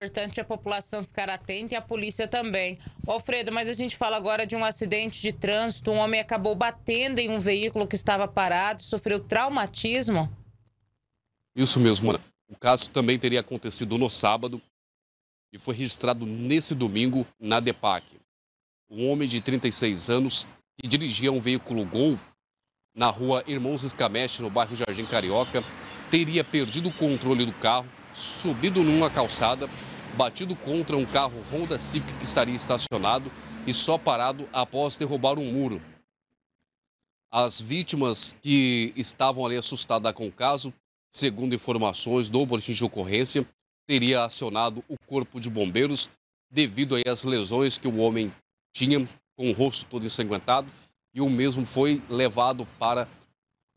importante é a população ficar atenta e a polícia também. Alfredo, mas a gente fala agora de um acidente de trânsito. Um homem acabou batendo em um veículo que estava parado, sofreu traumatismo. Isso mesmo, Ana. Né? O caso também teria acontecido no sábado e foi registrado nesse domingo na DEPAC. Um homem de 36 anos que dirigia um veículo Gol na rua Irmãos Escamete, no bairro Jardim Carioca, teria perdido o controle do carro, subido numa calçada batido contra um carro Honda Civic que estaria estacionado e só parado após derrubar um muro. As vítimas que estavam ali assustadas com o caso, segundo informações do boletim de ocorrência, teria acionado o corpo de bombeiros devido aí às lesões que o homem tinha com o rosto todo ensanguentado e o mesmo foi levado para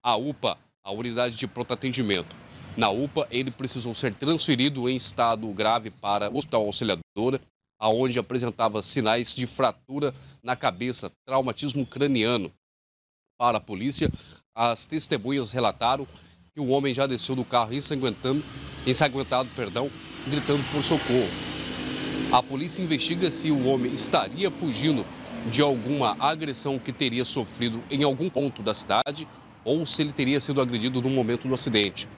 a UPA, a unidade de pronto atendimento na UPA. Ele precisou ser transferido em estado grave para o Hospital Auxiliadora, aonde apresentava sinais de fratura na cabeça, traumatismo craniano. Para a polícia, as testemunhas relataram que o homem já desceu do carro ensanguentando, ensanguentado, perdão, gritando por socorro. A polícia investiga se o homem estaria fugindo de alguma agressão que teria sofrido em algum ponto da cidade ou se ele teria sido agredido no momento do acidente.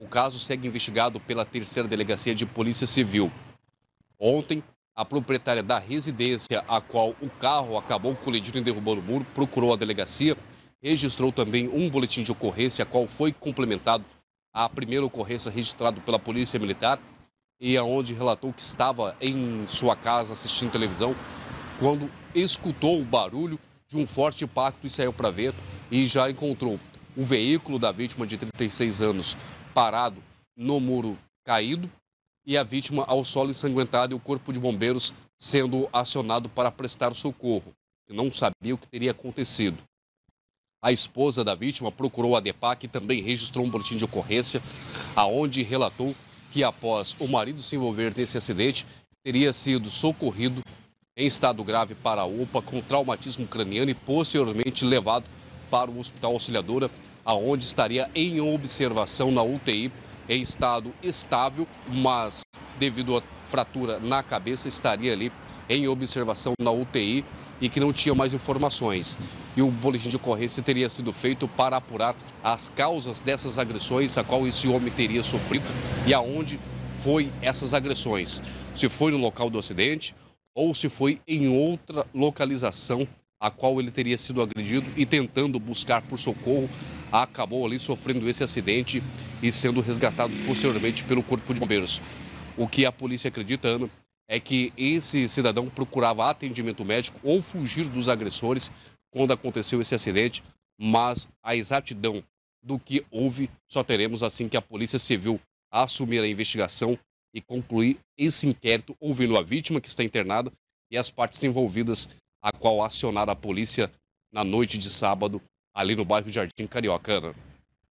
O caso segue investigado pela terceira delegacia de Polícia Civil. Ontem, a proprietária da residência a qual o carro acabou colidindo e derrubando o muro procurou a delegacia, registrou também um boletim de ocorrência, a qual foi complementado a primeira ocorrência registrada pela Polícia Militar e aonde relatou que estava em sua casa assistindo televisão quando escutou o barulho de um forte impacto e saiu para ver e já encontrou o veículo da vítima de 36 anos parado no muro caído e a vítima ao solo ensanguentada e o corpo de bombeiros sendo acionado para prestar socorro, que não sabia o que teria acontecido. A esposa da vítima procurou a DEPAC e também registrou um boletim de ocorrência, aonde relatou que após o marido se envolver nesse acidente, teria sido socorrido em estado grave para a UPA com traumatismo craniano e posteriormente levado para o Hospital Auxiliadora, aonde estaria em observação na UTI em estado estável, mas devido à fratura na cabeça estaria ali em observação na UTI e que não tinha mais informações. E o boletim de ocorrência teria sido feito para apurar as causas dessas agressões, a qual esse homem teria sofrido e aonde foi essas agressões. Se foi no local do acidente ou se foi em outra localização a qual ele teria sido agredido e tentando buscar por socorro, acabou ali sofrendo esse acidente e sendo resgatado posteriormente pelo Corpo de Bombeiros. O que a polícia acredita, Ana, é que esse cidadão procurava atendimento médico ou fugir dos agressores quando aconteceu esse acidente, mas a exatidão do que houve só teremos assim que a Polícia Civil assumir a investigação e concluir esse inquérito, ouvindo a vítima que está internada e as partes envolvidas a qual acionaram a polícia na noite de sábado, ali no bairro Jardim Cariocana.